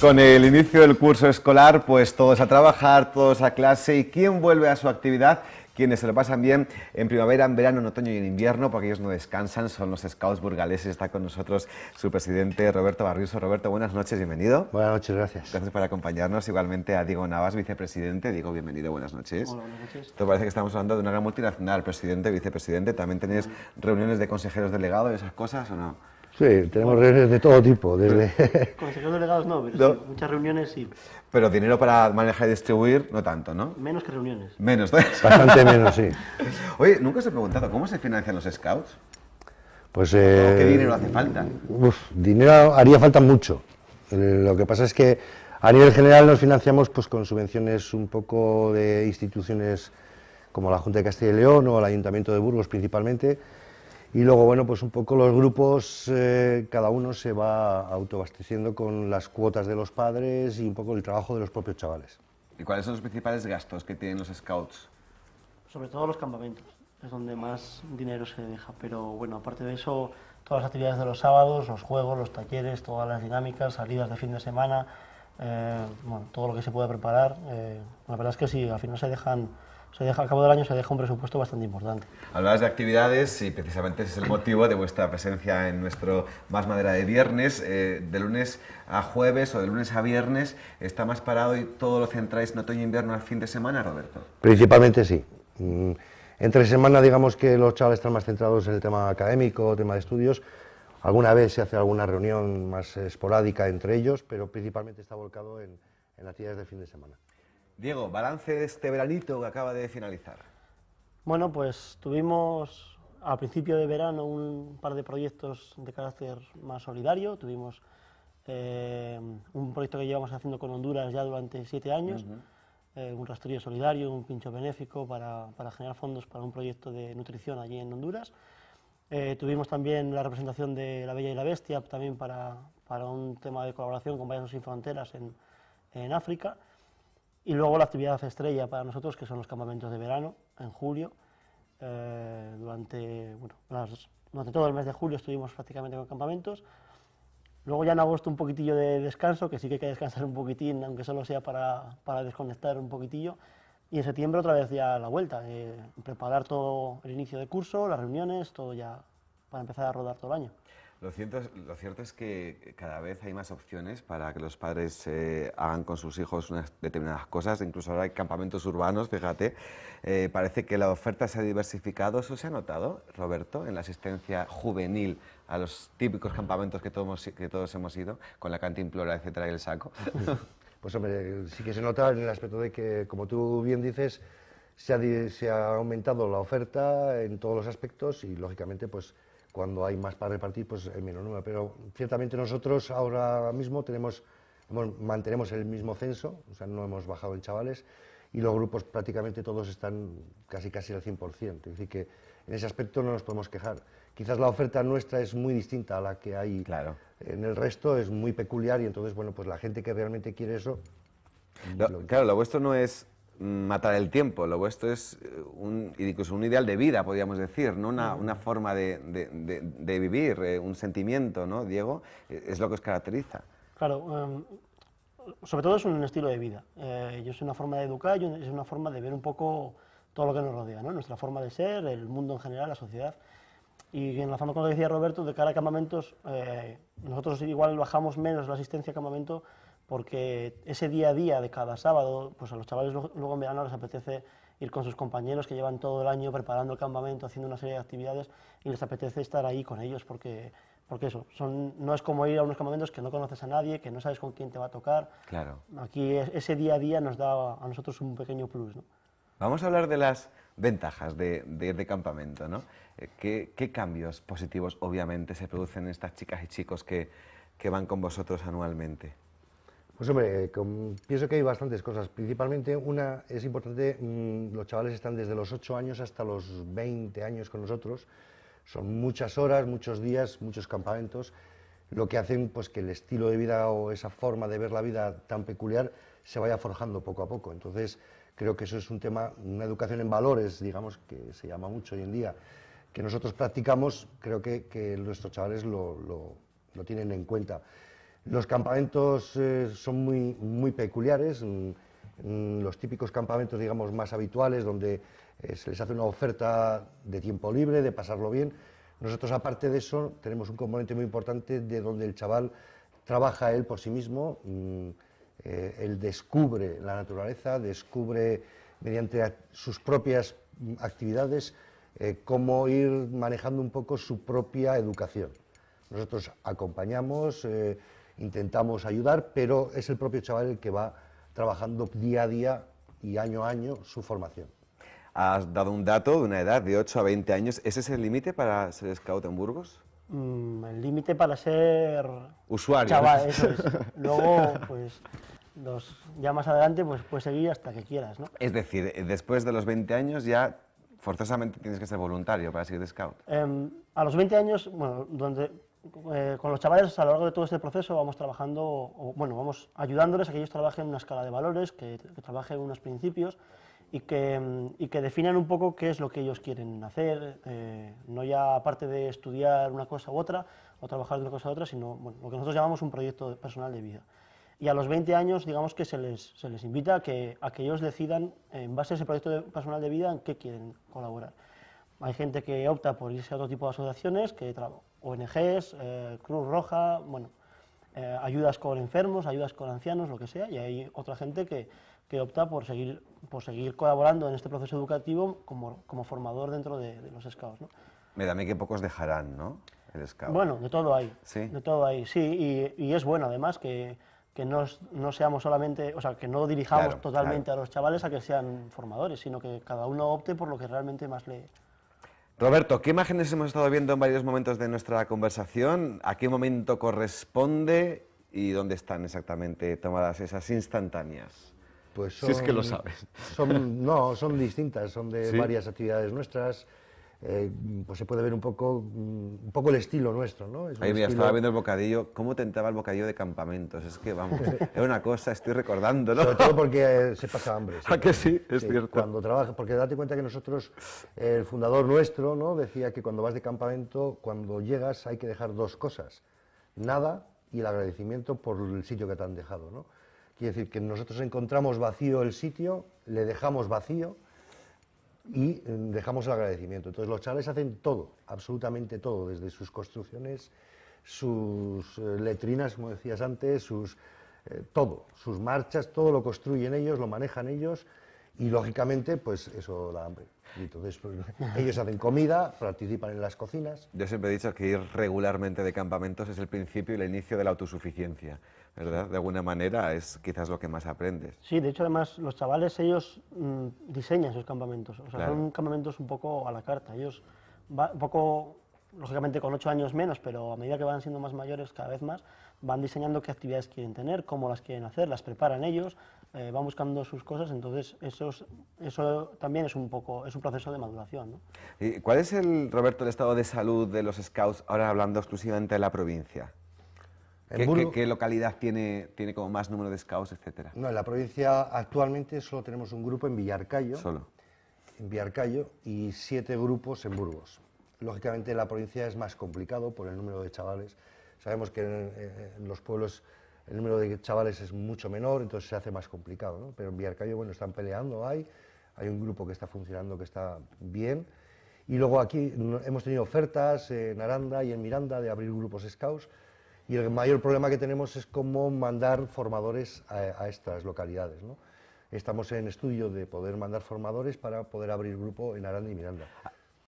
Con el inicio del curso escolar, pues todos a trabajar, todos a clase y quién vuelve a su actividad quienes se lo pasan bien en primavera, en verano, en otoño y en invierno, porque ellos no descansan, son los scouts burgaleses. Está con nosotros su presidente Roberto Barriuso. Roberto, buenas noches, bienvenido. Buenas noches, gracias. Gracias por acompañarnos. Igualmente a Diego Navas, vicepresidente. Diego, bienvenido, buenas noches. Hola, buenas noches. parece que estamos hablando de una gran multinacional, presidente, vicepresidente. ¿También tenéis reuniones de consejeros delegados y esas cosas o no? Sí, tenemos reuniones de todo tipo, desde... Consejeros delegados no, pero Sí, muchas reuniones sí. Pero dinero para manejar y distribuir, no tanto, ¿no? Menos que reuniones. Menos, Bastante menos, sí. Oye, nunca os he preguntado, ¿cómo se financian los scouts? Pues... Eh, ¿Qué dinero hace falta? dinero haría falta mucho. Eh, lo que pasa es que a nivel general nos financiamos pues, con subvenciones un poco de instituciones como la Junta de Castilla y León o el Ayuntamiento de Burgos principalmente, y luego, bueno, pues un poco los grupos, eh, cada uno se va autoabasteciendo con las cuotas de los padres y un poco el trabajo de los propios chavales. ¿Y cuáles son los principales gastos que tienen los scouts? Sobre todo los campamentos, es donde más dinero se deja. Pero bueno, aparte de eso, todas las actividades de los sábados, los juegos, los talleres, todas las dinámicas, salidas de fin de semana, eh, todo lo que se pueda preparar. Eh, la verdad es que sí, al final se dejan se deja, cabo del año se deja un presupuesto bastante importante. Hablabas de actividades y precisamente ese es el motivo de vuestra presencia en nuestro Más Madera de viernes. Eh, de lunes a jueves o de lunes a viernes está más parado y todo lo centráis en otoño e invierno al fin de semana, Roberto. Principalmente sí. Mm, entre semana digamos que los chavales están más centrados en el tema académico, tema de estudios. Alguna vez se hace alguna reunión más esporádica entre ellos, pero principalmente está volcado en, en actividades de fin de semana. Diego, balance de este veranito que acaba de finalizar. Bueno, pues tuvimos a principio de verano un par de proyectos de carácter más solidario. Tuvimos eh, un proyecto que llevamos haciendo con Honduras ya durante siete años, eh, un rastrillo solidario, un pincho benéfico para, generar fondos para un proyecto de nutrición allí en Honduras. Eh, tuvimos también la representación de La Bella y la Bestia, también para, un tema de colaboración con Vallas Sin Fronteras en África. Y luego la actividad estrella para nosotros, que son los campamentos de verano, en julio. Eh, durante, bueno, todo el mes de julio estuvimos prácticamente con campamentos. Luego ya en agosto un poquitillo de descanso, que sí que hay que descansar un poquitín, aunque solo sea para, desconectar un poquitillo. Y en septiembre otra vez ya la vuelta, eh, preparar todo el inicio de curso, las reuniones, todo ya para empezar a rodar todo el año. Lo cierto, es que cada vez hay más opciones para que los padres eh, hagan con sus hijos unas determinadas cosas. Incluso ahora hay campamentos urbanos, fíjate. Eh, parece que la oferta se ha diversificado. ¿Eso se ha notado, Roberto, en la asistencia juvenil a los típicos campamentos que todos, hemos ido, con la cantimplora, etcétera, y el saco? Pues hombre, sí que se nota en el aspecto de que, como tú bien dices, se ha aumentado la oferta en todos los aspectos y, lógicamente, pues cuando hay más para repartir, pues el menos número. Pero ciertamente nosotros ahora mismo tenemos, mantenemos el mismo censo, o sea, no hemos bajado en chavales, y los grupos prácticamente todos están casi casi al 100%. Es decir, que en ese aspecto no nos podemos quejar. Quizás la oferta nuestra es muy distinta a la que hay claro. en el resto, es muy peculiar, y entonces, bueno, pues la gente que realmente quiere eso... claro, lo vuestro no es matar el tiempo, lo vuestro es eh, un, incluso un ideal de vida, podríamos decir, ¿no? una, una forma de, de, vivir, eh, un sentimiento, ¿no, Diego? Eh, es lo que os caracteriza. Claro, em, sobre todo es un estilo de vida. es una forma de educar, es una forma de ver un poco todo lo que nos rodea, nuestra forma de ser, el mundo en general, la sociedad. Y en la forma como decía Roberto, de cara a campamentos, nosotros igual bajamos menos la asistencia a campamento porque ese día a día de cada sábado, pues a los chavales luego en verano les apetece ir con sus compañeros que llevan todo el año preparando el campamento, haciendo una serie de actividades y les apetece estar ahí con ellos porque, eso, no es como ir a unos campamentos que no conoces a nadie, que no sabes con quién te va a tocar. Claro. Aquí ese día a día nos da a nosotros un pequeño plus, ¿no? Vamos a hablar de las ventajas de, de, de campamento, ¿no? Eh, ¿Qué, cambios positivos, obviamente, se producen en estas chicas y chicos que, que van con vosotros anualmente? Pues hombre, eh, pienso que hay bastantes cosas. Principalmente una es importante, mm, los chavales están desde los 8 años hasta los 20 años con nosotros. Son muchas horas, muchos días, muchos campamentos, lo que hacen pues que el estilo de vida o esa forma de ver la vida tan peculiar se vaya forjando poco a poco. Entonces, creo que eso es un tema, una educación en valores, digamos, que se llama mucho hoy en día, que nosotros practicamos, creo que, que nuestros chavales lo, lo, lo tienen en cuenta. Los campamentos eh, son muy, muy peculiares, mm, mm, los típicos campamentos, digamos, más habituales, donde eh, se les hace una oferta de tiempo libre, de pasarlo bien. Nosotros, aparte de eso, tenemos un componente muy importante de donde el chaval trabaja él por sí mismo, mm, eh, él descubre la naturaleza, descubre mediante sus propias actividades cómo ir manejando un poco su propia educación. Nosotros acompañamos, intentamos ayudar, pero es el propio chaval el que va trabajando día a día y año a año su formación. Has dado un dato de una edad de 8 a 20 años. ¿Ese es el límite para ser scout en Burgos? Mm, el límite para ser... Usuario. Chaval, eso es. Luego, pues, ya más adelante, pues puedes seguir hasta que quieras, ¿no? Es decir, después de los 20 años ya forzosamente tienes que ser voluntario para seguir de scout. Em, a los 20 años, bueno, donde eh, con los chavales a lo largo de todo este proceso vamos trabajando, bueno, vamos ayudándoles a que ellos trabajen una escala de valores, que, trabajen unos principios y que, que, definan un poco qué es lo que ellos quieren hacer, eh, no ya aparte de estudiar una cosa u otra o trabajar de una cosa u otra, sino lo que nosotros llamamos un proyecto personal de vida. Y a los 20 años, digamos que se les, invita a que, ellos decidan, en base a ese proyecto personal de vida, en qué quieren colaborar. Hay gente que opta por irse a otro tipo de asociaciones, que ONGs, eh, Cruz Roja, bueno, eh, ayudas con enfermos, ayudas con ancianos, lo que sea, y hay otra gente que, opta por seguir, por seguir colaborando en este proceso educativo como, formador dentro de, los SCAOS, ¿no? Me da a mí que pocos dejarán, ¿no? El SCAO. Bueno, de todo hay. Sí. De todo hay, sí, y, es bueno además que, no, seamos solamente, o sea, que no dirijamos totalmente a los chavales a que sean formadores, sino que cada uno opte por lo que realmente más le, Roberto, ¿qué imágenes hemos estado viendo en varios momentos de nuestra conversación? ¿A qué momento corresponde y dónde están exactamente tomadas esas instantáneas? Pues si es que lo sabes. no, son distintas, son de varias actividades nuestras. Eh, mm, pues se puede ver un poco, mm, el estilo nuestro, ¿no? Ahí mira, estaba viendo el bocadillo, cómo tentaba el bocadillo de campamentos, es que vamos, es una cosa, estoy recordando, Sobre todo porque eh, se pasa hambre. Ah, que sí? Es cierto. Cuando trabajas, porque date cuenta que nosotros, el fundador nuestro, ¿no? Decía que cuando vas de campamento, cuando llegas hay que dejar dos cosas, nada y el agradecimiento por el sitio que te han dejado, ¿no? Quiere decir que nosotros encontramos vacío el sitio, le dejamos vacío, y mm, dejamos el agradecimiento. Entonces los chales hacen todo, absolutamente todo, desde sus construcciones, sus eh, letrinas, como decías antes, sus, eh, todo, sus marchas, todo lo construyen ellos, lo manejan ellos y lógicamente, pues eso da hambre. Pues, ellos hacen comida, participan en las cocinas. Yo siempre he dicho que ir regularmente de campamentos es el principio y el inicio de la autosuficiencia, ¿verdad? De alguna manera es quizás lo que más aprendes. Sí, de hecho, además, los chavales, ellos mm, diseñan sus campamentos. O sea, son campamentos un poco a la carta. Ellos, va, un poco, lógicamente, con ocho años menos, pero a medida que van siendo más mayores, cada vez más, van diseñando qué actividades quieren tener, cómo las quieren hacer, las preparan ellos, eh, van buscando sus cosas, entonces eso, eso también es un poco, es un proceso de maduración. ¿Cuál es el, Roberto, el estado de salud de los scouts, ahora hablando exclusivamente de la provincia? ¿Qué, qué, localidad tiene, tiene como más número de scouts, etcétera? No, en la provincia actualmente solo tenemos un grupo en Villarcayo. Solo. En Villarcayo y siete grupos en Burgos. Lógicamente la provincia es más complicado por el número de chavales Sabemos que en, los pueblos el número de chavales es mucho menor, entonces se hace más complicado, Pero en Villarcayo, bueno, están peleando, hay, hay un grupo que está funcionando, que está bien. Y luego aquí hemos tenido ofertas en Aranda y en Miranda de abrir grupos scouts. Y el mayor problema que tenemos es cómo mandar formadores a, estas localidades. Estamos en estudio de poder mandar formadores para poder abrir grupo en Aranda y Miranda.